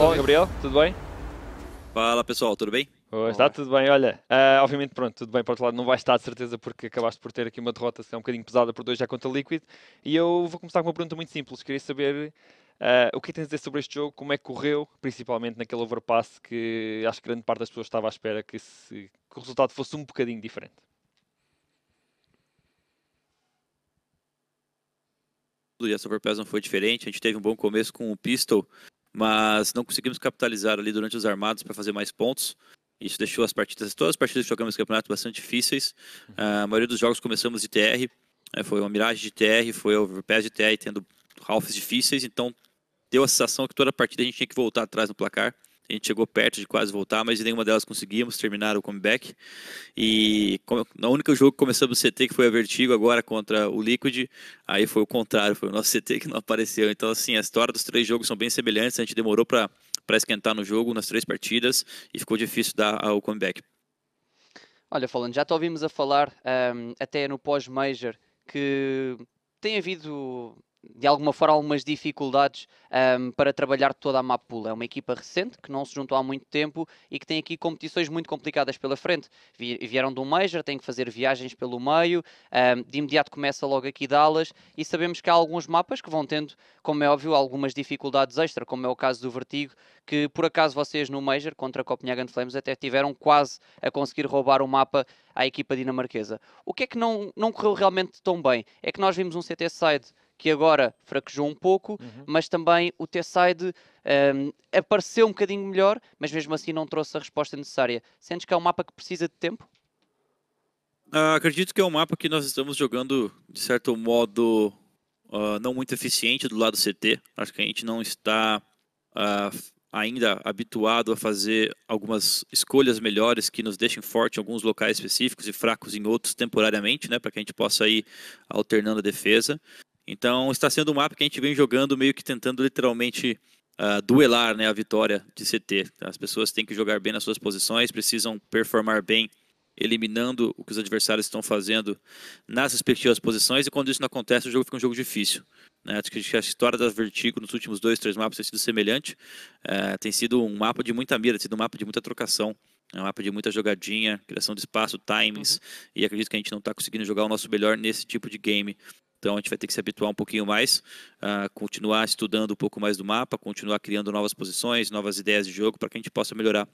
Olá, Gabriel, tudo bem? Fala pessoal, tudo bem? Oh, está tudo bem, olha. Uh, obviamente, pronto, tudo bem para o outro lado, não vai estar de certeza porque acabaste por ter aqui uma derrota que é um bocadinho pesada por dois já contra Liquid. E eu vou começar com uma pergunta muito simples. Queria saber uh, o é que tens a dizer sobre este jogo, como é que correu, principalmente naquele overpass que acho que grande parte das pessoas estava à espera que, se, que o resultado fosse um bocadinho diferente. E essa overpass não foi diferente, a gente teve um bom começo com o Pistol mas não conseguimos capitalizar ali durante os armados para fazer mais pontos. Isso deixou as partidas, todas as partidas que jogamos no campeonato bastante difíceis. Uh, a maioria dos jogos começamos de TR, né, foi uma miragem de TR, foi overpass de TR, tendo halves difíceis, então deu a sensação que toda a partida a gente tinha que voltar atrás no placar. A gente chegou perto de quase voltar, mas nenhuma delas conseguimos terminar o comeback. E no único jogo que começamos o CT, que foi a Vertigo, agora contra o Liquid, aí foi o contrário, foi o nosso CT que não apareceu. Então, assim, a história dos três jogos são bem semelhantes, a gente demorou para esquentar no jogo, nas três partidas, e ficou difícil dar o comeback. Olha, falando, já te ouvimos a falar um, ehm, até no pós-major que tem havido de alguma forma algumas dificuldades um, para trabalhar toda a mapula É uma equipa recente que não se juntou há muito tempo e que tem aqui competições muito complicadas pela frente. Vieram do Major, têm que fazer viagens pelo meio, um, de imediato começa logo aqui Dallas e sabemos que há alguns mapas que vão tendo, como é óbvio, algumas dificuldades extra, como é o caso do Vertigo, que por acaso vocês no Major contra a Copenhagen Flames até tiveram quase a conseguir roubar o mapa à equipa dinamarquesa. O que é que não, não correu realmente tão bem? É que nós vimos um CT side que agora fraquejou um pouco, uhum. mas também o T-Side um, ehm, apareceu um bocadinho melhor, mas mesmo assim não trouxe a resposta necessária. Sentes que é um mapa que precisa de tempo? Uh, acredito que é um mapa que nós estamos jogando, de certo modo, uh, não muito eficiente do lado CT. Acho que a gente não está uh, ainda habituado a fazer algumas escolhas melhores que nos deixem forte em alguns locais específicos e fracos em outros temporariamente, né, para que a gente possa ir alternando a defesa. Então está sendo um mapa que a gente vem jogando meio que tentando literalmente uh, duelar né, a vitória de CT. As pessoas têm que jogar bem nas suas posições, precisam performar bem, eliminando o que os adversários estão fazendo nas respectivas posições, e quando isso não acontece, o jogo fica um jogo difícil. Né? Acho que a história da Vertigo nos últimos dois, três mapas tem sido semelhante. Uh, tem sido um mapa de muita mira, tem sido um mapa de muita trocação. É um mapa de muita jogadinha, criação de espaço, timings, uhum. e acredito que a gente não está conseguindo jogar o nosso melhor nesse tipo de game. Então a gente vai ter que se habituar um pouquinho mais, uh, continuar estudando um pouco mais do mapa, continuar criando novas posições, novas ideias de jogo para que a gente possa melhorar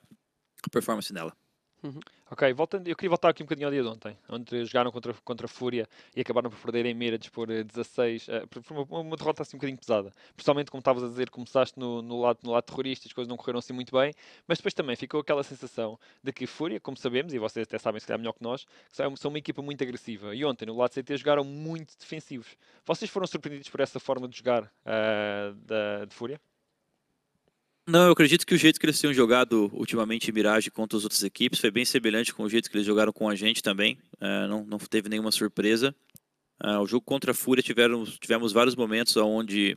a performance nela. Uhum. Ok, voltando, eu queria voltar aqui um bocadinho ao dia de ontem, onde jogaram contra, contra a Fúria e acabaram por perder em Miras por 16, uh, eh, eh, por uma, uma, derrota assim um bocadinho pesada. Principalmente, como estavas a dizer, começaste no, no, lado, no lado terrorista, as coisas não correram assim muito bem, mas depois também ficou aquela sensação de que Fúria, como sabemos, e vocês até sabem se calhar melhor que nós, que são, são uma equipa muito agressiva. E ontem, no lado CT, jogaram muito defensivos. Vocês foram surpreendidos por essa forma de jogar uh, da, de Fúria? Não, eu acredito que o jeito que eles tinham jogado ultimamente Mirage contra as outras equipes foi bem semelhante com o jeito que eles jogaram com a gente também. É, não, não, teve nenhuma surpresa. É, o jogo contra a Fúria tiveram, tivemos vários momentos onde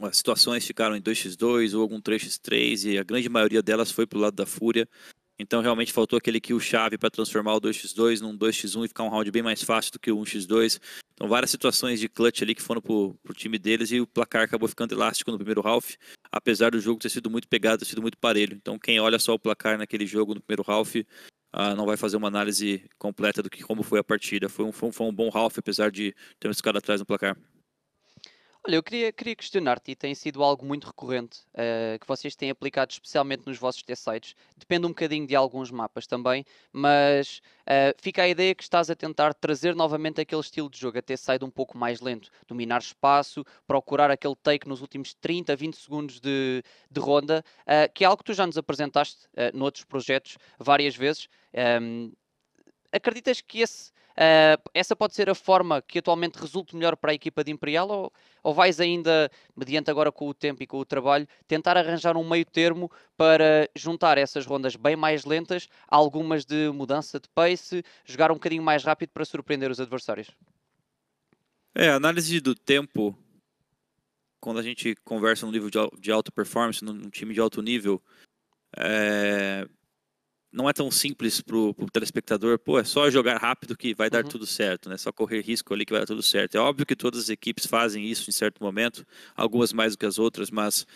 as é, situações ficaram em 2x2 ou algum 3x3 e a grande maioria delas foi pro lado da Fúria. Então realmente faltou aquele kill chave para transformar o 2x2 num 2x1 e ficar um round bem mais fácil do que o 1x2. Então, várias situações de clutch ali que foram pro, o time deles e o placar acabou ficando elástico no primeiro half, apesar do jogo ter sido muito pegado, ter sido muito parelho. Então, quem olha só o placar naquele jogo no primeiro half ah, não vai fazer uma análise completa do que como foi a partida. Foi um, foi um, foi um bom half, apesar de termos ficado atrás no placar. Olha, eu queria, queria questionar-te, e tem sido algo muito recorrente uh, que vocês têm aplicado especialmente nos vossos T-Sites. Depende um bocadinho de alguns mapas também, mas uh, fica a ideia que estás a tentar trazer novamente aquele estilo de jogo, a ter side um pouco mais lento, dominar espaço, procurar aquele take nos últimos 30, 20 segundos de, de ronda, uh, que é algo que tu já nos apresentaste noutros projetos várias vezes. Um, ehm, acreditas que esse Uh, essa pode ser a forma que atualmente resulte melhor para a equipa de Imperial ou, ou vais ainda, mediante agora com o tempo e com o trabalho, tentar arranjar um meio termo para juntar essas rondas bem mais lentas, algumas de mudança de pace, jogar um bocadinho mais rápido para surpreender os adversários? É, a análise do tempo, quando a gente conversa num nível de, alta performance, num, num time de alto nível, é, não é tão simples para o telespectador, pô, é só jogar rápido que vai dar uhum. tudo certo, né? Só correr risco ali que vai dar tudo certo. É óbvio que todas as equipes fazem isso em certo momento, algumas mais do que as outras, mas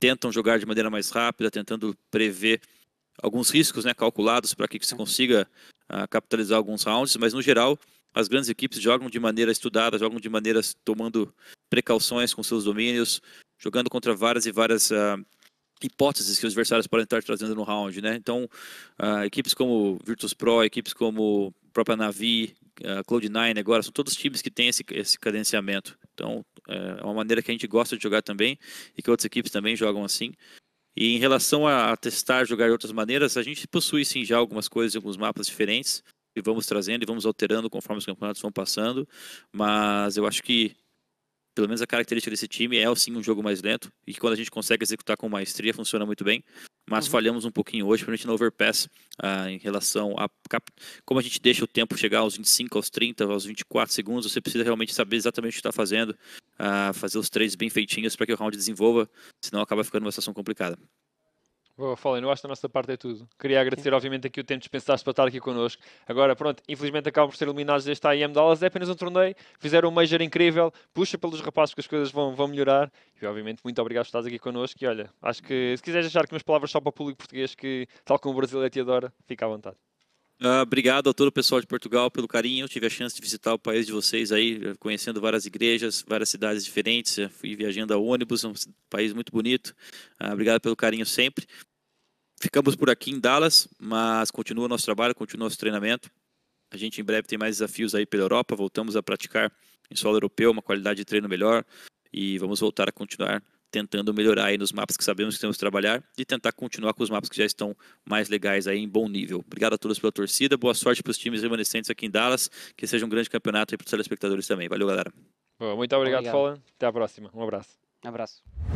tentam jogar de maneira mais rápida, tentando prever alguns riscos, né, calculados para que se uhum. consiga uh, capitalizar alguns rounds, mas no geral as grandes equipes jogam de maneira estudada, jogam de maneira tomando precauções com seus domínios, jogando contra várias e várias uh, hipóteses que os adversários podem estar trazendo no round, né? Então, uh, equipes como Virtus Pro, equipes como própria Navi, uh, ah, Cloud9 agora, são todos times que têm esse, esse cadenciamento. Então, eh, é uma maneira que a gente gosta de jogar também e que outras equipes também jogam assim. E em relação a, a testar, jogar de outras maneiras, a gente possui sim já algumas coisas, alguns mapas diferentes e vamos trazendo e vamos alterando conforme os campeonatos vão passando. Mas eu acho que pelo menos a característica desse time é sim um jogo mais lento e que quando a gente consegue executar com maestria funciona muito bem, mas uhum. falhamos um pouquinho hoje, principalmente no overpass, ah, em relação a como a gente deixa o tempo chegar aos 25, aos 30, aos 24 segundos, você precisa realmente saber exatamente o que está fazendo, ah, fazer os três bem feitinhos para que o round desenvolva, senão acaba ficando uma situação complicada. Falem, eu acho que a nossa parte é tudo. Queria agradecer, obviamente, aqui o tempo dispensado para estar aqui connosco. Agora, pronto, infelizmente acabam por ser eliminados deste IM Dallas. É apenas um torneio. Fizeram um Major incrível. Puxa pelos rapazes que as coisas vão, vão melhorar. E, obviamente, muito obrigado por estás aqui connosco. E, olha, acho que se quiseres deixar aqui umas palavras só para o público português que, tal como o Brasil é te adora, fica à vontade. Ah, obrigado a todo o pessoal de Portugal pelo carinho. Eu tive a chance de visitar o país de vocês aí, conhecendo várias igrejas, várias cidades diferentes. Eu fui viajando a ônibus, um país muito bonito. Ah, obrigado pelo carinho sempre. Ficamos por aqui em Dallas, mas continua o nosso trabalho, continua o nosso treinamento. A gente em breve tem mais desafios aí pela Europa. Voltamos a praticar em solo europeu, uma qualidade de treino melhor e vamos voltar a continuar tentando melhorar aí nos mapas que sabemos que temos que trabalhar e tentar continuar com os mapas que já estão mais legais aí em bom nível. Obrigado a todos pela torcida, boa sorte para os times remanescentes aqui em Dallas, que seja um grande campeonato aí para os telespectadores também. Valeu, galera. Muito obrigado, obrigado. Até a próxima. Um abraço. Um abraço.